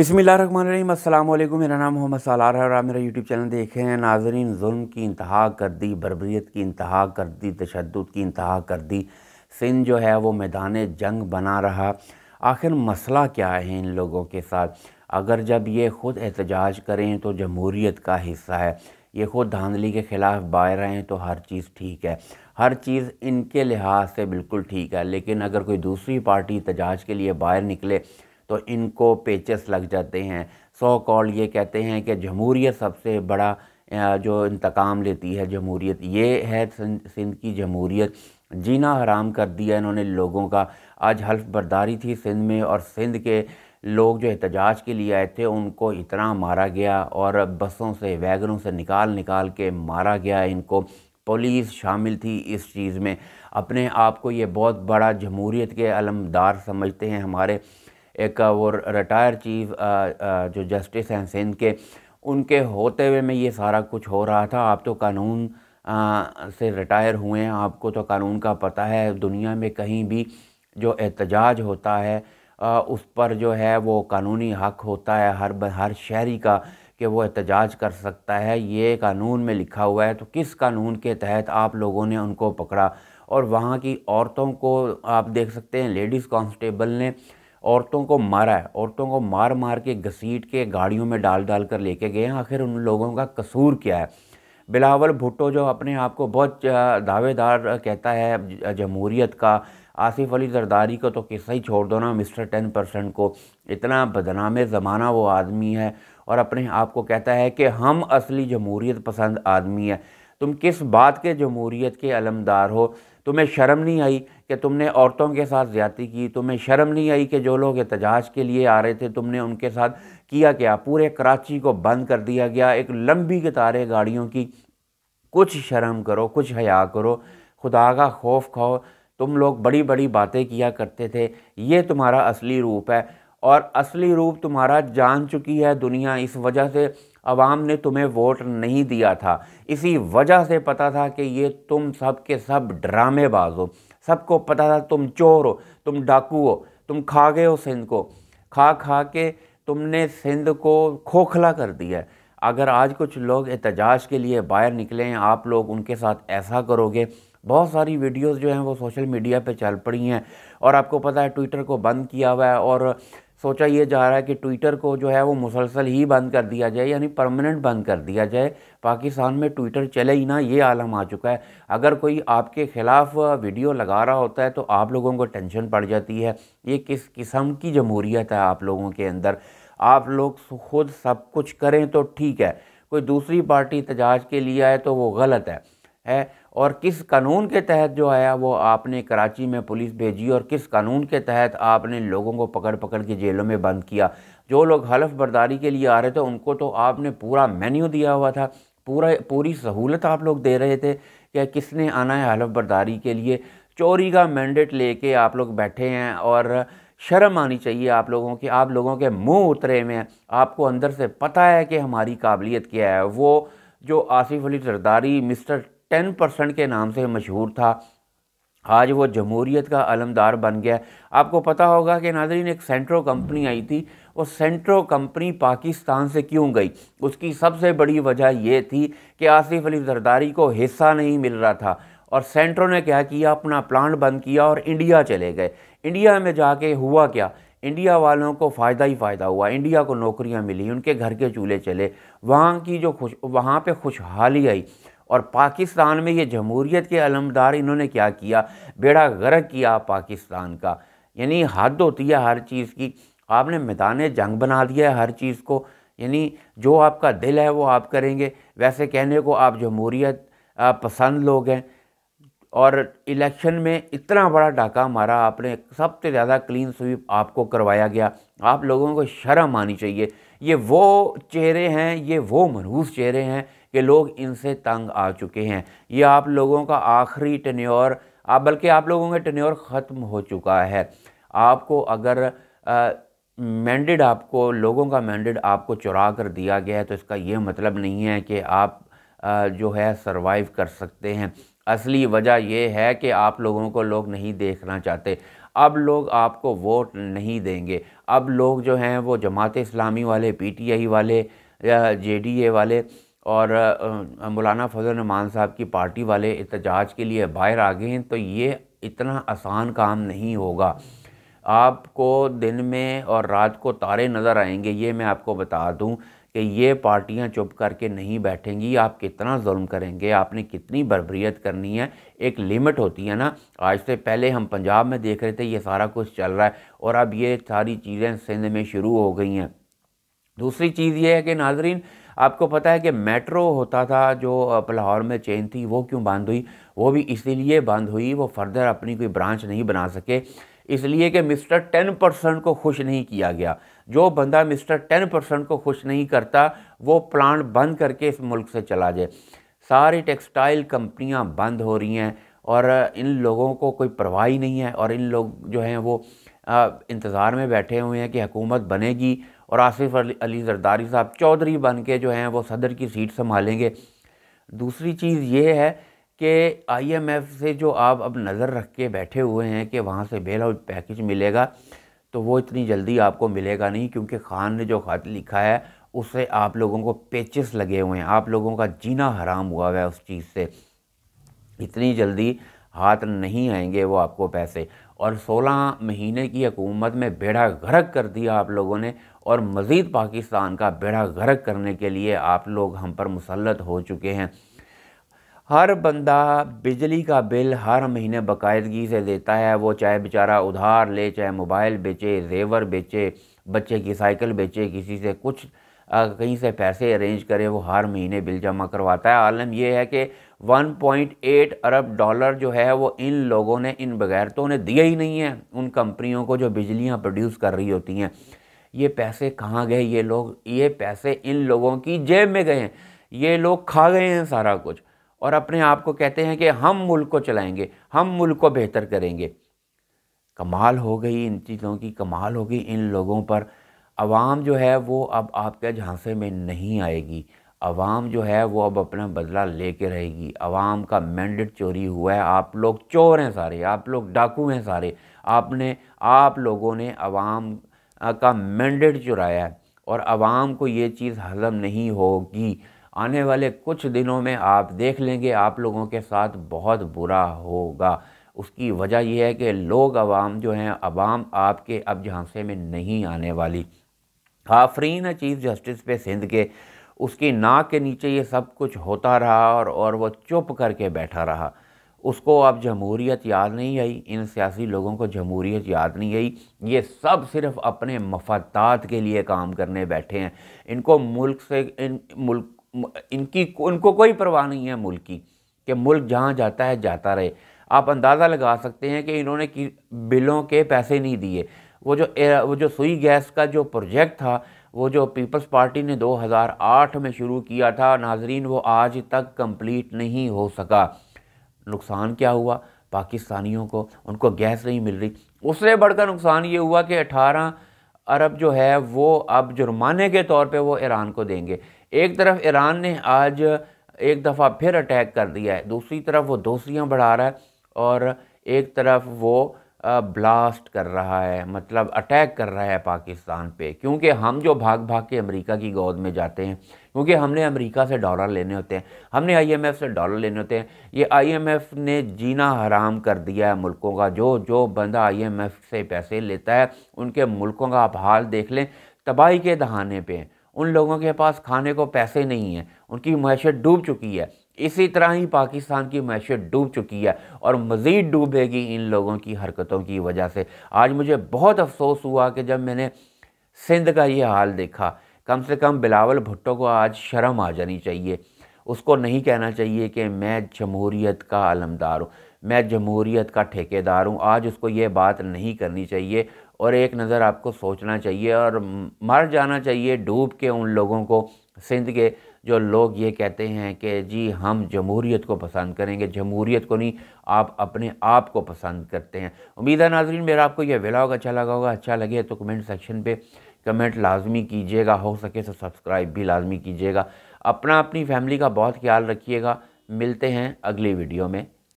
बिसमीम अल्लाम मेरा नाम मोहम्मद सालार है और आप मेरा यूट्यूब चैनल देख रहे हैं नाजरीन जुल्म की इंतहा कर दी बरबरीत की इंतहा कर दी तशद की इंतहा कर दी सिंध जो है वो मैदान जंग बना रहा आखिर मसला क्या है इन लोगों के साथ अगर जब ये ख़ुद एहतजाज करें तो जमहूरीत का हिस्सा है ये ख़ुद धांधली के ख़िलाफ़ बाहर आएँ तो हर चीज़ ठीक है हर चीज़ इनके लिहाज से बिल्कुल ठीक है लेकिन अगर कोई दूसरी पार्टी एहतजाज के लिए बाहर निकले तो इनको पेचस लग जाते हैं so कॉल ये कहते हैं कि जमहूरीत सबसे बड़ा जो इंतकाम लेती है जमहूरीत ये है सिंध की जमहूरीत जीना हराम कर दिया इन्होंने लोगों का आज हल्फ बर्दारी थी सिंध में और सिंध के लोग जो एहतजाज के लिए आए थे उनको इतना मारा गया और बसों से वैगनों से निकाल निकाल के मारा गया इनको पुलिस शामिल थी इस चीज़ में अपने आप को ये बहुत बड़ा जमहूरीत के अलमदार समझते हैं हमारे एक वो रिटायर चीफ जो जस्टिस हैं सिंध के उनके होते हुए में ये सारा कुछ हो रहा था आप तो कानून से रिटायर हुए हैं आपको तो कानून का पता है दुनिया में कहीं भी जो एहतजाज होता है उस पर जो है वो कानूनी हक होता है हर हर शहरी का कि वो एहतजाज कर सकता है ये कानून में लिखा हुआ है तो किस कानून के तहत आप लोगों ने उनको पकड़ा और वहाँ की औरतों को आप देख सकते हैं लेडीज़ कांस्टेबल ने औरतों को मारा है औरतों को मार मार के घसीट के गाड़ियों में डाल डाल कर लेके गए हैं आखिर उन लोगों का कसूर क्या है बिलावल भुट्टो जो अपने आप को बहुत दावेदार कहता है जमहूरीत का आसिफ अली जरदारी को तो किस्सा ही छोड़ दो ना मिस्टर टेन परसेंट को इतना बदनाम ज़माना वो आदमी है और अपने आप को कहता है कि हम असली जमहूरीत पसंद आदमी है तुम किस बात के जमहूरीत के अलमदार हो तुम्हें शर्म नहीं आई कि तुमने औरतों के साथ ज़्यादा की तुम्हें शर्म नहीं आई कि जो लोग एहतजाज के लिए आ रहे थे तुमने उनके साथ किया क्या पूरे कराची को बंद कर दिया गया एक लंबी कतारें गाड़ियों की कुछ शर्म करो कुछ हया करो खुदा का खौफ खाओ तुम लोग बड़ी बड़ी बातें किया करते थे ये तुम्हारा असली रूप है और असली रूप तुम्हारा जान चुकी है दुनिया इस वजह से आवाम ने तुम्हें वोट नहीं दिया था इसी वजह से पता था कि ये तुम सब के सब ड्रामेबाज हो सबको पता था तुम चोर हो तुम डाकू हो तुम खा गए हो सिंध को खा खा के तुमने सिंध को खोखला कर दिया है अगर आज कुछ लोग एहतजाज के लिए बाहर निकले हैं आप लोग उनके साथ ऐसा करोगे बहुत सारी वीडियोस जो हैं वो सोशल मीडिया पे चल पड़ी हैं और आपको पता है ट्विटर को बंद किया हुआ है और सोचा ये जा रहा है कि ट्विटर को जो है वो मुसलसल ही बंद कर दिया जाए यानी परमानेंट बंद कर दिया जाए पाकिस्तान में ट्विटर चले ही ना ये आलम आ चुका है अगर कोई आपके ख़िलाफ़ वीडियो लगा रहा होता है तो आप लोगों को टेंशन पड़ जाती है ये किस किस्म की जमहूरीत है आप लोगों के अंदर आप लोग खुद सब कुछ करें तो ठीक है कोई दूसरी पार्टी तजाज के लिए आए तो वो गलत है है और किस कानून के तहत जो है वो आपने कराची में पुलिस भेजी और किस कानून के तहत आपने लोगों को पकड़ पकड़ के जेलों में बंद किया जो लोग हलफ बर्दारी के लिए आ रहे थे उनको तो आपने पूरा मेन्यू दिया हुआ था पूरा पूरी सहूलत आप लोग दे रहे थे कि किसने आना है हलफ बर्दारी के लिए चोरी का मैंडेट लेके आप लोग बैठे हैं और शर्म आनी चाहिए आप लोगों की आप लोगों के मुंह उतरे में आपको अंदर से पता है कि हमारी काबिलियत क्या है वो जो Asif Ali Zardari mister ten percent के नाम से मशहूर था आज वो जमहूरीत का अलमदार बन गया आपको पता होगा कि नाजरीन एक सेंट्रो कंपनी आई थी वो सेंट्रो कंपनी पाकिस्तान से क्यों गई उसकी सबसे बड़ी वजह ये थी कि आसिफ अली जरदारी को हिस्सा नहीं मिल रहा था और सेंट्रो ने क्या किया अपना प्लांट बंद किया और इंडिया चले गए इंडिया में जाके हुआ क्या इंडिया वालों को फ़ायदा ही फ़ायदा हुआ इंडिया को नौकरियां मिली उनके घर के चूल्हे चले वहाँ की जो खुश वहाँ पे खुशहाली आई और पाकिस्तान में ये जमहूरीत के अलमदार इन्होंने क्या किया बेड़ा गर्क किया पाकिस्तान का यानी हद होती है हर चीज़ की आपने मैदान जंग बना दिया है हर चीज़ को यानी जो आपका दिल है वो आप करेंगे वैसे कहने को आप जमहूरीत पसंद लोग हैं और इलेक्शन में इतना बड़ा डाका मारा आपने सबसे ज़्यादा क्लीन स्वीप आपको करवाया गया आप लोगों को शर्म आनी चाहिए ये वो चेहरे हैं ये वो मनहूस चेहरे हैं कि लोग इनसे तंग आ चुके हैं ये आप लोगों का आखिरी टन्योर आप बल्कि आप लोगों का टन्योर ख़त्म हो चुका है आपको अगर मैंडेड आपको लोगों का मैंडेड आपको चुरा कर दिया गया है तो इसका ये मतलब नहीं है कि आप आ, जो है सरवाइव कर सकते हैं असली वजह यह है कि आप लोगों को लोग नहीं देखना चाहते अब लोग आपको वोट नहीं देंगे अब लोग जो हैं वो जमात इस्लामी वाले पीटीआई वाले या जेडीए वाले और मौलाना फजल नमान साहब की पार्टी वाले एहतजाज के लिए बाहर आ गए हैं तो ये इतना आसान काम नहीं होगा आपको दिन में और रात को तारे नज़र आएंगे ये मैं आपको बता दूं कि ये पार्टियां चुप करके नहीं बैठेंगी आप कितना जुल्म करेंगे आपने कितनी बरबरीत करनी है एक लिमिट होती है ना आज से पहले हम पंजाब में देख रहे थे ये सारा कुछ चल रहा है और अब ये सारी चीज़ें सिंध में शुरू हो गई हैं दूसरी चीज़ ये है कि नाजरीन आपको पता है कि मेट्रो होता था जो लाहौर में चेन थी वो क्यों बंद हुई वो भी इसीलिए बंद हुई वो फर्दर अपनी कोई ब्रांच नहीं बना सके इसलिए कि मिस्टर टेन परसेंट को खुश नहीं किया गया जो बंदा मिस्टर टेन परसेंट को खुश नहीं करता वो प्लांट बंद करके इस मुल्क से चला जाए सारी टेक्सटाइल कंपनियां बंद हो रही हैं और इन लोगों को कोई परवाह ही नहीं है और इन लोग जो हैं वो इंतज़ार में बैठे हुए हैं कि हुकूमत बनेगी और आसिफ अली जरदारी साहब चौधरी बन के जो हैं वो सदर की सीट संभालेंगे दूसरी चीज़ ये है कि आईएमएफ से जो आप अब नज़र रख के बैठे हुए हैं कि वहाँ से बेल आउट पैकेज मिलेगा तो वो इतनी जल्दी आपको मिलेगा नहीं क्योंकि खान ने जो खत लिखा है उससे आप लोगों को पेचेस लगे हुए हैं आप लोगों का जीना हराम हुआ हुआ है उस चीज़ से इतनी जल्दी हाथ नहीं आएंगे वो आपको पैसे और 16 महीने की हुकूमत में बेड़ा गर्क कर दिया आप लोगों ने और मज़ीद पाकिस्तान का बेड़ा गर्क करने के लिए आप लोग हम पर मुसलत हो चुके हैं हर बंदा बिजली का बिल हर महीने बाकायदगी से देता है वो चाहे बेचारा उधार ले चाहे मोबाइल बेचे जेवर बेचे बच्चे की साइकिल बेचे किसी से कुछ कहीं से पैसे अरेंज करें वो हर महीने बिल जमा करवाता है आलम यह है कि 1.8 अरब डॉलर जो है वो इन लोगों ने इन बगैरतों ने दिया ही नहीं है उन कंपनियों को जो बिजलियाँ प्रोड्यूस कर रही होती हैं ये पैसे कहाँ गए ये लोग ये पैसे इन लोगों की जेब में गए हैं ये लोग खा गए हैं सारा कुछ और अपने आप को कहते हैं कि हम मुल्क को चलाएंगे हम मुल्क को बेहतर करेंगे कमाल हो गई इन चीज़ों की कमाल हो गई इन लोगों पर आवाम जो है वो अब आपके झांसे में नहीं आएगी आवाम जो है वो अब अपना बदला ले कर रहेगी आवाम का मैंडेट चोरी हुआ है आप लोग चोर हैं सारे आप लोग डाकू हैं सारे आपने आप लोगों ने आवाम का मैंडेट चुराया है और आवाम को ये चीज़ हजम नहीं होगी आने वाले कुछ दिनों में आप देख लेंगे आप लोगों के साथ बहुत बुरा होगा उसकी वजह यह है कि लोग आवाम जो हैं आवाम आपके अब झांसे में नहीं आने वाली आफरीन चीफ़ जस्टिस पे सिंध के उसकी नाक के नीचे ये सब कुछ होता रहा और और वो चुप करके बैठा रहा उसको अब जमहूरीत याद नहीं आई इन सियासी लोगों को जमहूरीत याद नहीं आई ये सब सिर्फ अपने मफादात के लिए काम करने बैठे हैं इनको मुल्क से इन मुल्क इनकी उनको कोई परवाह नहीं है मुल्क की कि मुल्क जहाँ जाता है जाता रहे आप अंदाज़ा लगा सकते हैं कि इन्होंने बिलों के पैसे नहीं दिए वो जो वो जो सुई गैस का जो प्रोजेक्ट था वो जो पीपल्स पार्टी ने 2008 में शुरू किया था नाजरीन वो आज तक कंप्लीट नहीं हो सका नुकसान क्या हुआ पाकिस्तानियों को उनको गैस नहीं मिल रही उससे बढ़कर नुकसान ये हुआ कि 18 अरब जो है वो अब जुर्माने के तौर पे वो ईरान को देंगे एक तरफ ईरान ने आज एक दफ़ा फिर अटैक कर दिया है दूसरी तरफ वो दोस्तियाँ बढ़ा रहा है और एक तरफ वो ब्लास्ट कर रहा है मतलब अटैक कर रहा है पाकिस्तान पे क्योंकि हम जो भाग भाग के अमेरिका की गोद में जाते हैं क्योंकि हमने अमेरिका से डॉलर लेने होते हैं हमने आईएमएफ से डॉलर लेने होते हैं ये आईएमएफ ने जीना हराम कर दिया है मुल्कों का जो जो बंदा आईएमएफ से पैसे लेता है उनके मुल्कों का आप हाल देख लें तबाही के दहाने पर उन लोगों के पास खाने को पैसे नहीं हैं उनकी मैशत डूब चुकी है इसी तरह ही पाकिस्तान की मैशत डूब चुकी है और मज़ीद डूबेगी इन लोगों की हरकतों की वजह से आज मुझे बहुत अफसोस हुआ कि जब मैंने सिंध का ये हाल देखा कम से कम बिलावल भुट्टो को आज शर्म आ जानी चाहिए उसको नहीं कहना चाहिए कि मैं जमहूरीत का आलमदार हूँ मैं जमहूरीत का ठेकेदार हूँ आज उसको ये बात नहीं करनी चाहिए और एक नज़र आपको सोचना चाहिए और मर जाना चाहिए डूब के उन लोगों को सिंध के जो लोग ये कहते हैं कि जी हम जमहूरीत को पसंद करेंगे जमहूरीत को नहीं आप अपने आप को पसंद करते हैं उम्मीद है नाजरीन मेरा आपको यह व्लाग अच्छा लगा होगा अच्छा लगे तो कमेंट सेक्शन पर कमेंट लाजमी कीजिएगा हो सके तो सब्सक्राइब भी लाजमी कीजिएगा अपना अपनी फैमिली का बहुत ख्याल रखिएगा मिलते हैं अगली वीडियो में